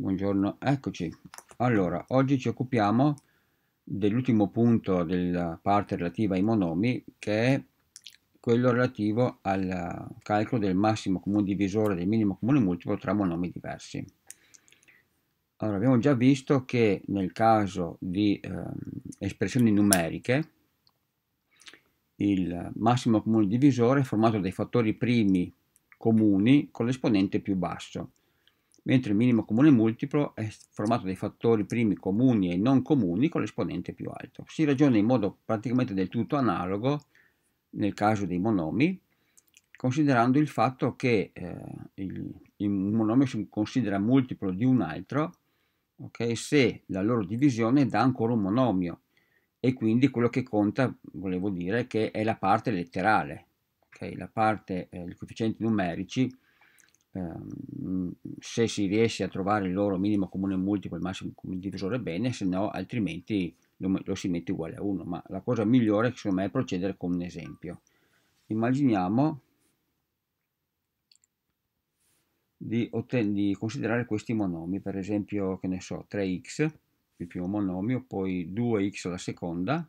Buongiorno, eccoci. Allora, oggi ci occupiamo dell'ultimo punto della parte relativa ai monomi, che è quello relativo al calcolo del massimo comune divisore del minimo comune multiplo tra monomi diversi. Allora, abbiamo già visto che nel caso di eh, espressioni numeriche, il massimo comune divisore è formato dai fattori primi comuni con l'esponente più basso mentre il minimo comune multiplo è formato dai fattori primi comuni e non comuni con l'esponente più alto. Si ragiona in modo praticamente del tutto analogo nel caso dei monomi, considerando il fatto che eh, il, il, monomio si considera multiplo di un altro okay, se la loro divisione dà ancora un monomio e quindi quello che conta, volevo dire, che è la parte letterale, okay, la parte, eh, i coefficienti numerici, Ehm, se si riesce a trovare il loro minimo comune multiplo e il massimo comune divisore bene, se no altrimenti lo, lo si mette uguale a 1, ma la cosa migliore secondo me è procedere con un esempio. Immaginiamo di, di considerare questi monomi, per esempio, che ne so, 3x, il primo monomio, poi 2x la seconda,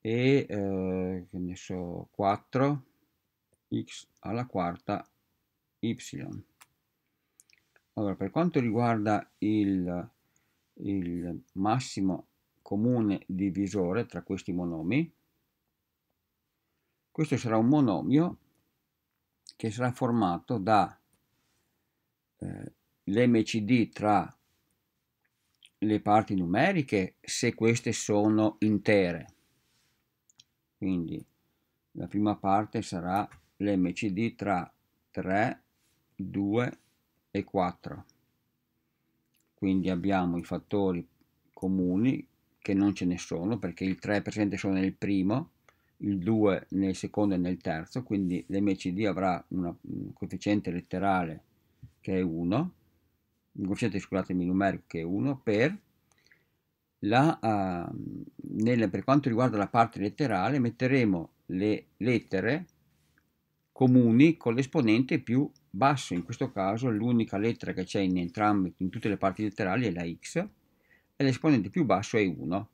e eh, che ne so, 4x alla quarta y. Allora, per quanto riguarda il, il massimo comune divisore tra questi monomi, questo sarà un monomio che sarà formato da eh, l'MCD tra le parti numeriche se queste sono intere. Quindi la prima parte sarà l'MCD tra 3 2 e 4 quindi abbiamo i fattori comuni che non ce ne sono perché il 3 è presente solo nel primo il 2 nel secondo e nel terzo quindi l'MCD avrà una, un coefficiente letterale che è 1 un coefficiente scusatemi numerico che è 1 per la, uh, ehm, nel, per quanto riguarda la parte letterale metteremo le lettere comuni con l'esponente più basso in questo caso l'unica lettera che c'è in entrambe, in tutte le parti letterali è la x e l'esponente più basso è 1.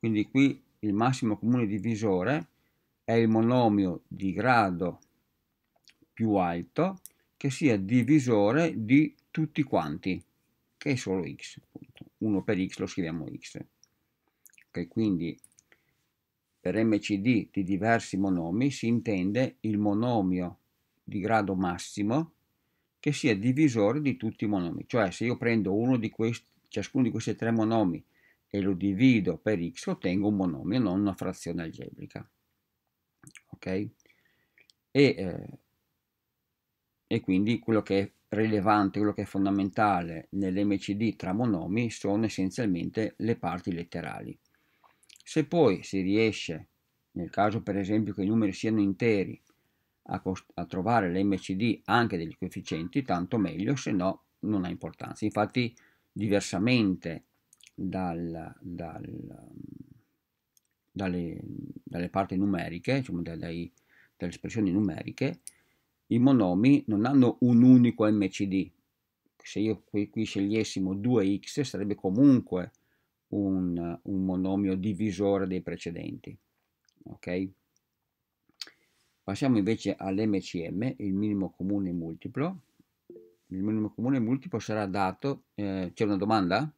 Quindi qui il massimo comune divisore è il monomio di grado più alto che sia divisore di tutti quanti, che è solo x. 1 per x lo scriviamo x. Okay, quindi per MCD di diversi monomi si intende il monomio di grado massimo che sia divisore di tutti i monomi. Cioè se io prendo uno di questi, ciascuno di questi tre monomi e lo divido per x ottengo un monomio, non una frazione algebrica. Ok? E, eh, e quindi quello che è rilevante, quello che è fondamentale nell'MCD tra monomi sono essenzialmente le parti letterali. Se poi si riesce, nel caso per esempio che i numeri siano interi, a, cost- a trovare l'MCD anche degli coefficienti, tanto meglio, se no non ha importanza. Infatti, diversamente dal, dal, dalle, dalle, parti numeriche, diciamo dai, dalle espressioni numeriche, i monomi non hanno un unico MCD. Se io qui, qui scegliessimo 2x sarebbe comunque un, un monomio divisore dei precedenti. Okay? Passiamo invece all'MCM, il minimo comune multiplo. Il minimo comune multiplo sarà dato... Eh, c'è una domanda?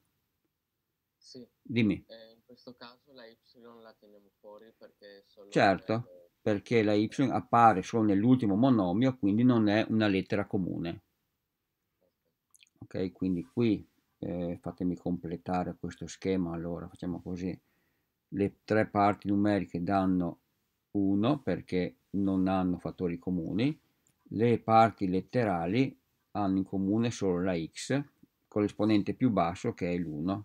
Sì. Dimmi. Eh, in questo caso la y la teniamo fuori perché solo... Certo, perché la y appare solo nell'ultimo monomio, quindi non è una lettera comune. Ok, quindi qui eh, fatemi completare questo schema, allora facciamo così. Le tre parti numeriche danno 1 perché non hanno fattori comuni, le parti letterali hanno in comune solo la x, corrispondente più basso che è l'1.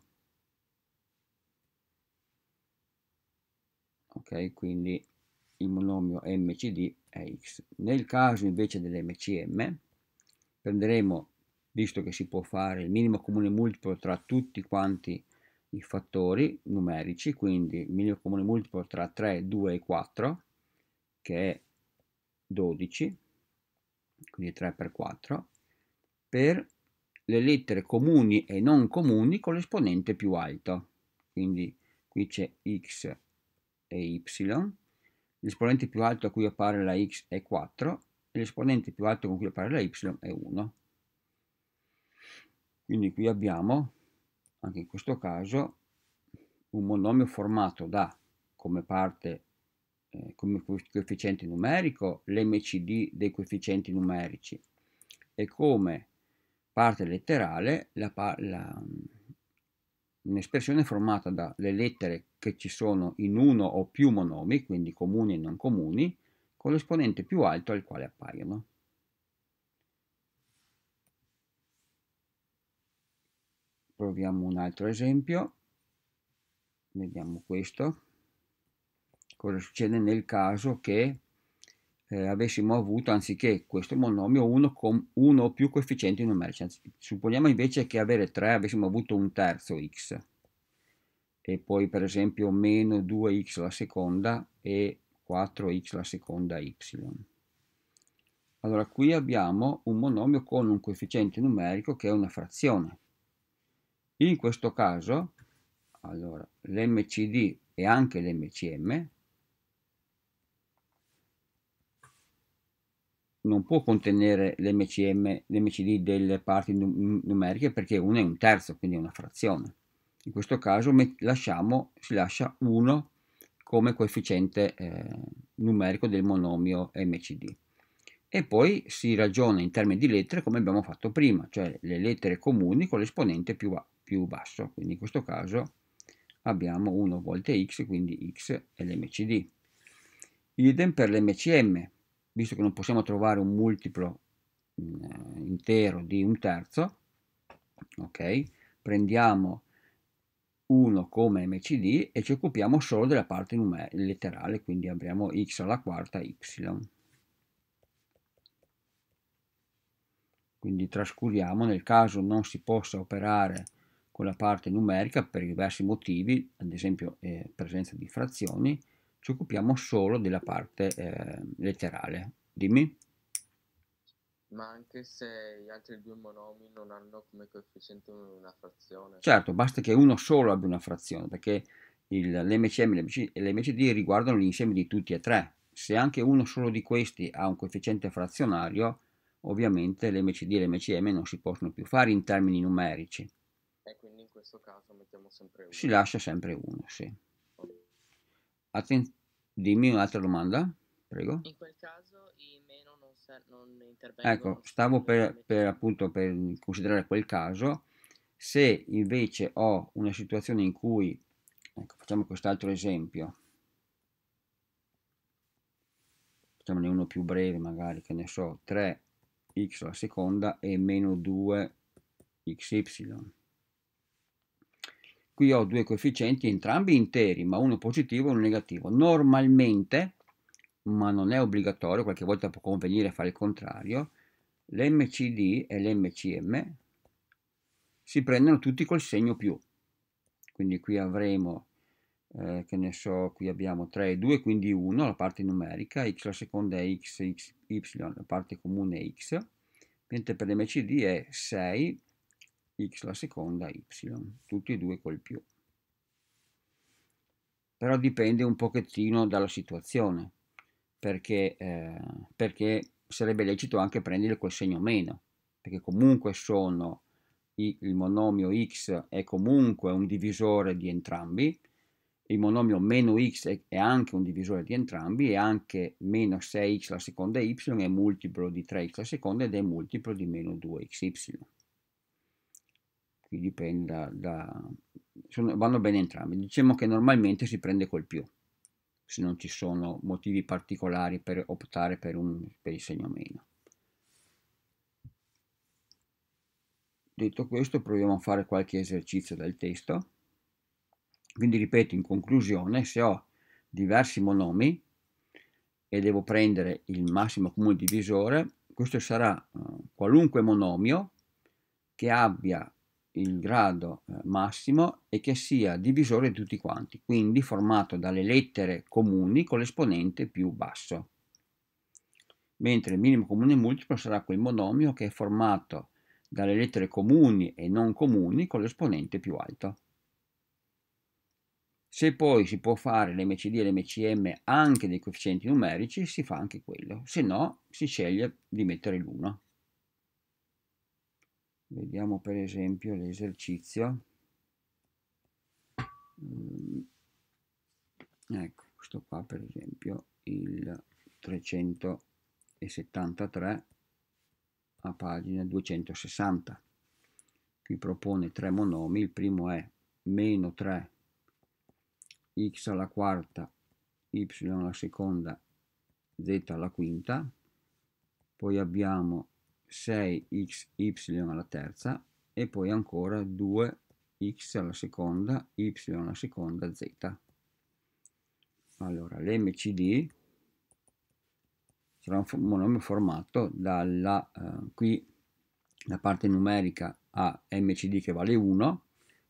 Ok, quindi il monomio MCD è x. Nel caso invece dell'MCM prenderemo, visto che si può fare il minimo comune multiplo tra tutti quanti i fattori numerici, quindi il minimo comune multiplo tra 3, 2 e 4, che è 12, quindi 3 per 4, per le lettere comuni e non comuni con l'esponente più alto. Quindi qui c'è x e y, l'esponente più alto a cui appare la x è 4 e l'esponente più alto con cui appare la y è 1. Quindi qui abbiamo, anche in questo caso, un monomio formato da, come parte eh, come coefficiente numerico l'MCD dei coefficienti numerici e come parte letterale mm, un'espressione formata dalle lettere che ci sono in uno o più monomi, quindi comuni e non comuni, con l'esponente più alto al quale appaiono. Proviamo un altro esempio, vediamo questo. Cosa succede nel caso che eh, avessimo avuto, anziché questo monomio, uno, con, uno o più coefficienti numerici? Anzi, supponiamo invece che avere 3 avessimo avuto un terzo x e poi per esempio meno 2x la seconda e 4x la seconda y. Allora qui abbiamo un monomio con un coefficiente numerico che è una frazione. In questo caso, allora, l'MCD e anche l'MCM non può contenere l'MCM, l'MCD delle parti numeriche perché 1 è un terzo, quindi è una frazione. In questo caso lasciamo, si lascia 1 come coefficiente eh, numerico del monomio MCD. E poi si ragiona in termini di lettere come abbiamo fatto prima, cioè le lettere comuni con l'esponente più, più basso. Quindi in questo caso abbiamo 1 volte x, quindi x è l'MCD. Idem per l'MCM, visto che non possiamo trovare un multiplo mm, eh, intero di un terzo, ok? Prendiamo 1 come mcd e ci occupiamo solo della parte letterale, quindi avremo x alla quarta y. Quindi trascuriamo, nel caso non si possa operare con la parte numerica per diversi motivi, ad esempio eh, presenza di frazioni, ci occupiamo solo della parte eh, letterale. Dimmi. Ma anche se gli altri due monomi non hanno come coefficiente una frazione. Certo, basta che uno solo abbia una frazione, perché l'MCM e l'MCD riguardano l'insieme di tutti e tre. Se anche uno solo di questi ha un coefficiente frazionario, ovviamente l'MCD e l'MCM non si possono più fare in termini numerici. E quindi in questo caso mettiamo sempre uno. Si lascia sempre uno, sì. Atten- dimmi un'altra domanda, prego. In quel caso i meno non, ser- non intervengono. Ecco, stavo per, per appunto per considerare quel caso. Se invece ho una situazione in cui, ecco, facciamo quest'altro esempio, facciamone uno più breve magari, che ne so, 3x alla seconda e meno 2xy qui ho due coefficienti entrambi interi, ma uno positivo e uno negativo. Normalmente, ma non è obbligatorio, qualche volta può convenire fare il contrario, l'MCD e l'MCM si prendono tutti col segno più. Quindi qui avremo, eh, che ne so, qui abbiamo 3 e 2, quindi 1, la parte numerica, x la seconda è x, x, y, la parte comune è x, mentre per l'MCD è 6 x la seconda, y, tutti e due col più. Però dipende un pochettino dalla situazione, perché, eh, perché sarebbe lecito anche prendere quel segno meno, perché comunque sono il monomio x è comunque un divisore di entrambi, il monomio meno x è anche un divisore di entrambi e anche meno 6x la seconda y è multiplo di 3x la seconda ed è multiplo di meno 2xy qui dipende da, sono, vanno bene entrambi diciamo che normalmente si prende col più se non ci sono motivi particolari per optare per, un, per il segno meno detto questo proviamo a fare qualche esercizio del testo quindi ripeto in conclusione se ho diversi monomi e devo prendere il massimo comune divisore questo sarà eh, qualunque monomio che abbia il grado eh, massimo e che sia divisore di tutti quanti, quindi formato dalle lettere comuni con l'esponente più basso. Mentre il minimo comune multiplo sarà quel monomio che è formato dalle lettere comuni e non comuni con l'esponente più alto. Se poi si può fare l'MCD e l'MCM anche dei coefficienti numerici, si fa anche quello, se no si sceglie di mettere l'1 vediamo per esempio l'esercizio mm. ecco questo qua per esempio il 373 a pagina 260 qui propone tre monomi il primo è meno 3 x alla quarta y alla seconda z alla quinta poi abbiamo 6xy alla terza e poi ancora 2x alla seconda, y alla seconda, z. Allora, l'MCD sarà un monomio formato dalla, eh, qui, la parte numerica a MCD che vale 1,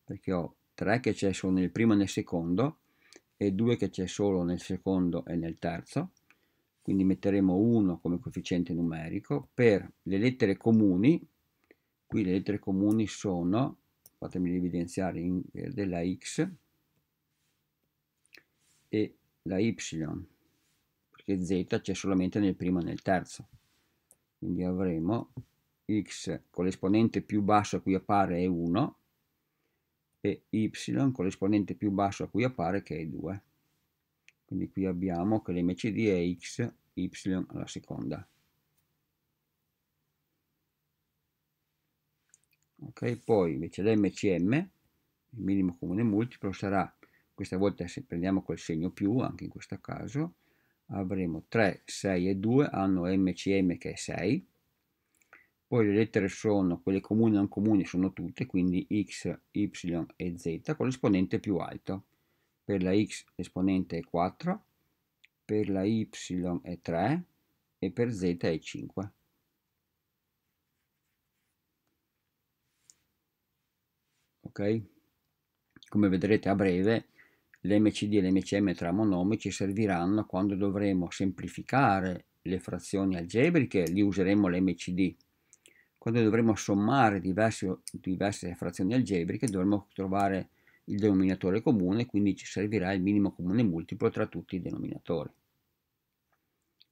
perché ho 3 che c'è solo nel primo e nel secondo, e 2 che c'è solo nel secondo e nel terzo, quindi metteremo 1 come coefficiente numerico, per le lettere comuni, qui le lettere comuni sono, fatemi evidenziare in verde eh, la x e la y, perché z c'è solamente nel primo e nel terzo, quindi avremo x con l'esponente più basso a cui appare è 1 e y con l'esponente più basso a cui appare che è 2. Quindi qui abbiamo che l'MCD è x y alla seconda. Ok, poi invece l'MCM, il minimo comune multiplo, sarà, questa volta se prendiamo quel segno più, anche in questo caso, avremo 3, 6 e 2, hanno MCM che è 6, poi le lettere sono quelle comuni e non comuni, sono tutte, quindi x, y e z, con l'esponente più alto. Per la x l'esponente è 4, per la y è 3 e per z è 5. Ok? Come vedrete a breve l'MCD e l'MCM tra monomi ci serviranno quando dovremo semplificare le frazioni algebriche, lì useremo l'MCD. Quando dovremo sommare diverse, diverse frazioni algebriche dovremo trovare il denominatore comune, quindi ci servirà il minimo comune multiplo tra tutti i denominatori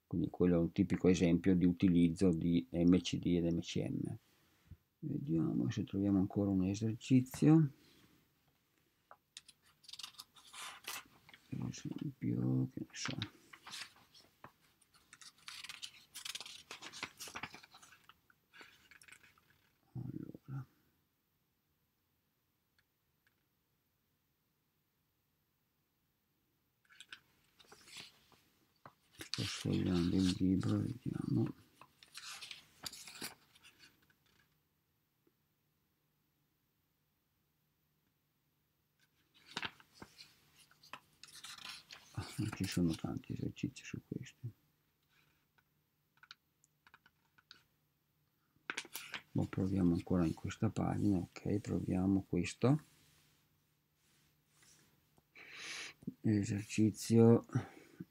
quindi quello è un tipico esempio di utilizzo di MCD ed MCM vediamo se troviamo ancora un esercizio per esempio che ne so fanno tanti esercizi su questo lo proviamo ancora in questa pagina ok proviamo questo esercizio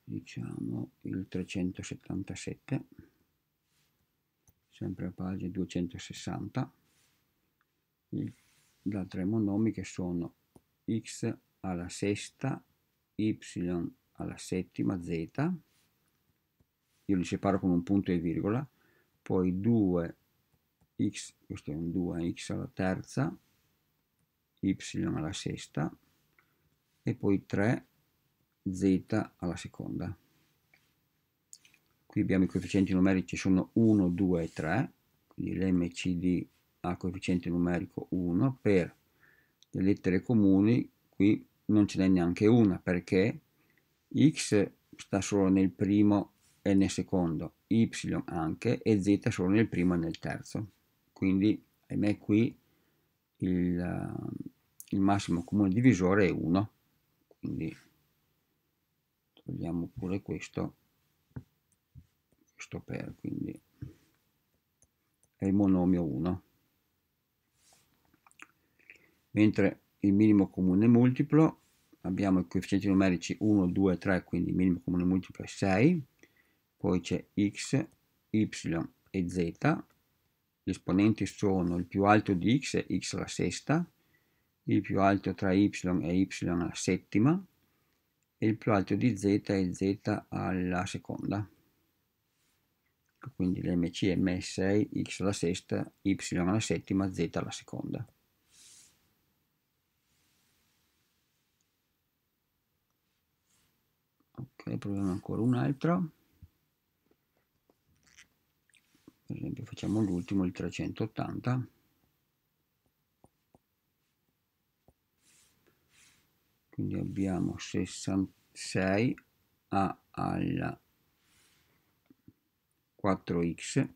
diciamo il 377 sempre a pagina 260 da tre monomi che sono x alla sesta y alla settima z, io li separo con un punto e virgola, poi 2 x, questo è un 2, x alla terza, y alla sesta e poi 3 z alla seconda. Qui abbiamo i coefficienti numerici, sono 1, 2 e 3, quindi l'MCD ha coefficiente numerico 1, per le lettere comuni qui non ce n'è neanche una perché x sta solo nel primo e nel secondo, y anche e z solo nel primo e nel terzo. Quindi, ahimè, qui il, il massimo comune divisore è 1, quindi togliamo pure questo, questo per, quindi è il monomio 1. Mentre il minimo comune multiplo abbiamo i coefficienti numerici 1, 2, 3, quindi minimo comune multiplo è 6, poi c'è x, y e z, gli esponenti sono il più alto di x è x alla sesta, il più alto tra y è y alla settima e il più alto di z è z alla seconda. Quindi l'MC è M6, x alla sesta, y alla settima, z alla seconda. ok proviamo ancora un altro per esempio facciamo l'ultimo il 380 quindi abbiamo 66 a alla 4x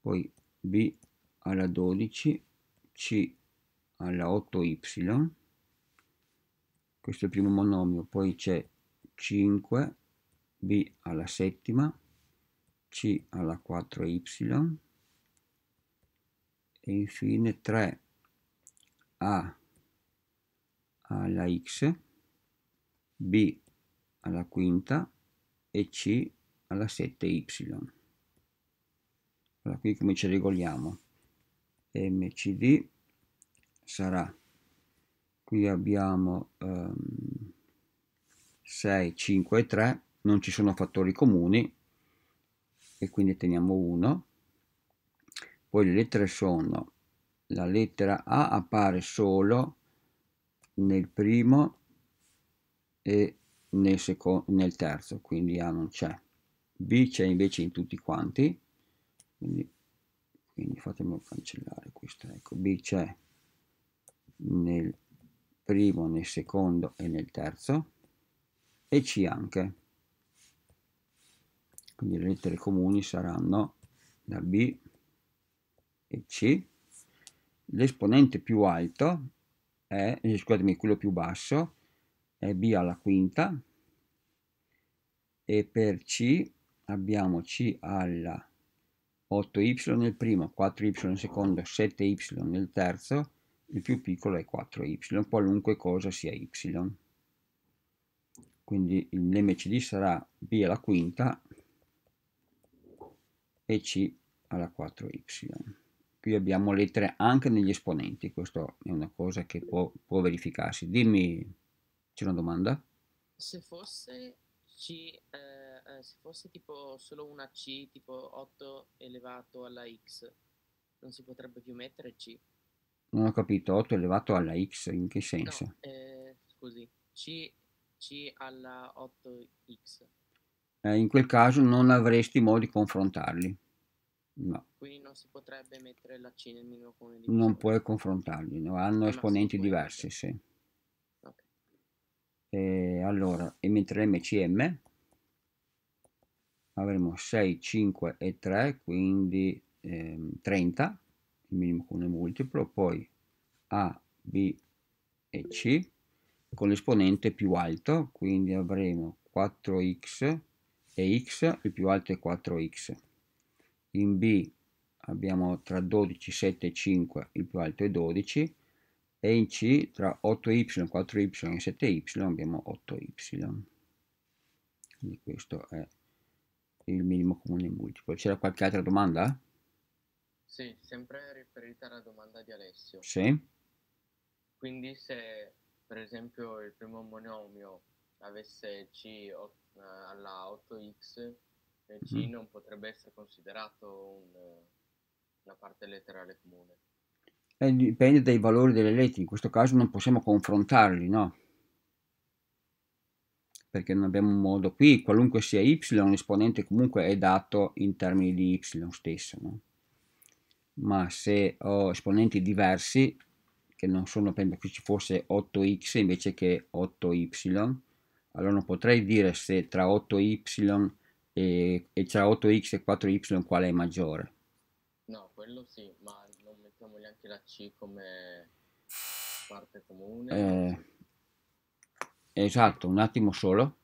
poi b alla 12 c alla 8y questo è il primo monomio poi c'è 5 b alla settima c alla 4y e infine 3 a alla x b alla quinta e c alla 7y allora qui come ci regoliamo mcd sarà qui abbiamo um, 6, 5 e 3 non ci sono fattori comuni e quindi teniamo 1 poi le lettere sono la lettera A appare solo nel primo e nel, secondo, nel terzo quindi A non c'è B c'è invece in tutti quanti quindi, quindi fatemelo cancellare questo. ecco B c'è nel primo nel secondo e nel terzo e C anche. Quindi le lettere comuni saranno da B e C. L'esponente più alto è, eh, scusatemi, quello più basso è B alla quinta e per C abbiamo C alla 8y nel primo, 4y nel secondo, 7y nel terzo, il più piccolo è 4y, qualunque cosa sia y quindi l'MCD sarà B alla quinta e C alla 4Y. Qui abbiamo lettere anche negli esponenti, questa è una cosa che può, può verificarsi. Dimmi, c'è una domanda? Se fosse C, eh, eh se fosse tipo solo una C, tipo 8 elevato alla X, non si potrebbe più mettere C? Non ho capito, 8 elevato alla X, in che senso? No, eh, scusi, C c alla 8x. Eh, in quel caso non avresti modo di confrontarli. No. Quindi non si potrebbe mettere la C nel minimo comune divisore. Non puoi confrontarli, no? hanno eh, esponenti diversi, sì. Okay. E allora, e mentre MCM avremo 6, 5 e 3, quindi ehm, 30, il minimo comune multiplo, poi A, B e C con l'esponente più alto, quindi avremo 4x e x, il più alto è 4x. In B abbiamo tra 12, 7 e 5, il più alto è 12, e in C tra 8y, 4y e 7y abbiamo 8y. Quindi questo è il minimo comune multiplo. C'era qualche altra domanda? Sì, sempre riferita alla domanda di Alessio. Sì. Quindi se per esempio il primo monomio avesse c eh, alla 8x, e eh, c mm. non potrebbe essere considerato un, eh, una parte letterale comune. Eh, dipende dai valori delle lettere, in questo caso non possiamo confrontarli, no? Perché non abbiamo un modo qui, qualunque sia y, l'esponente comunque è dato in termini di y stesso, no? Ma se ho esponenti diversi, che non sono, per esempio, ci fosse 8x invece che 8y, allora non potrei dire se tra 8y e, e tra 8x e 4y quale è maggiore. No, quello sì, ma non mettiamo neanche la C come parte comune. Eh, esatto, un attimo solo.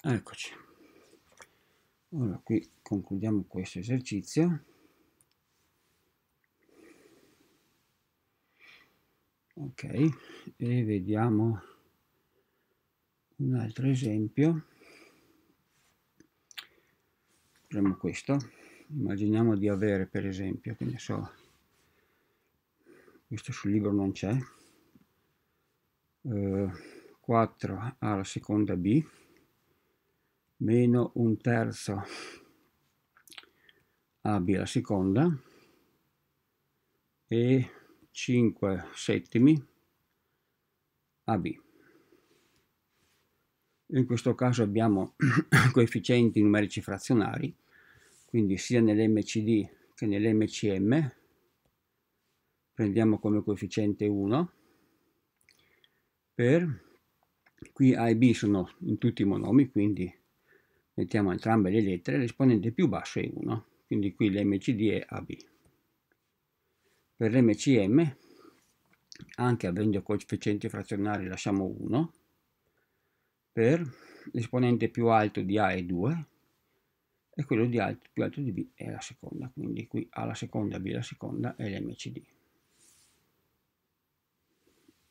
Eccoci. Allora qui concludiamo questo esercizio ok e vediamo un altro esempio premo questo immaginiamo di avere per esempio che ne so questo sul libro non c'è eh, 4 alla seconda b meno un terzo AB la seconda e 5 settimi AB. In questo caso abbiamo coefficienti numerici frazionari, quindi sia nell'MCD che nell'MCM prendiamo come coefficiente 1 per qui A e B sono in tutti i monomi quindi mettiamo entrambe le lettere l'esponente più basso è 1 quindi qui l'MCD è AB. Per l'MCM, anche avendo coefficienti frazionari, lasciamo 1, per l'esponente più alto di A è 2, e quello di alto, più alto di B è la seconda, quindi qui A la seconda, B la seconda è l'MCD.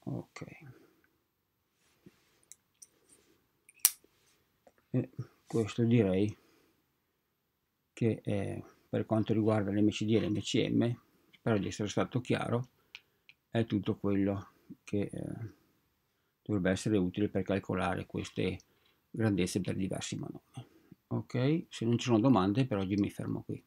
Ok. E questo direi che eh, per quanto riguarda l'MCD e l'MCM, spero di essere stato chiaro, è tutto quello che eh, dovrebbe essere utile per calcolare queste grandezze per diversi manomini. Ok, se non ci sono domande per oggi mi fermo qui.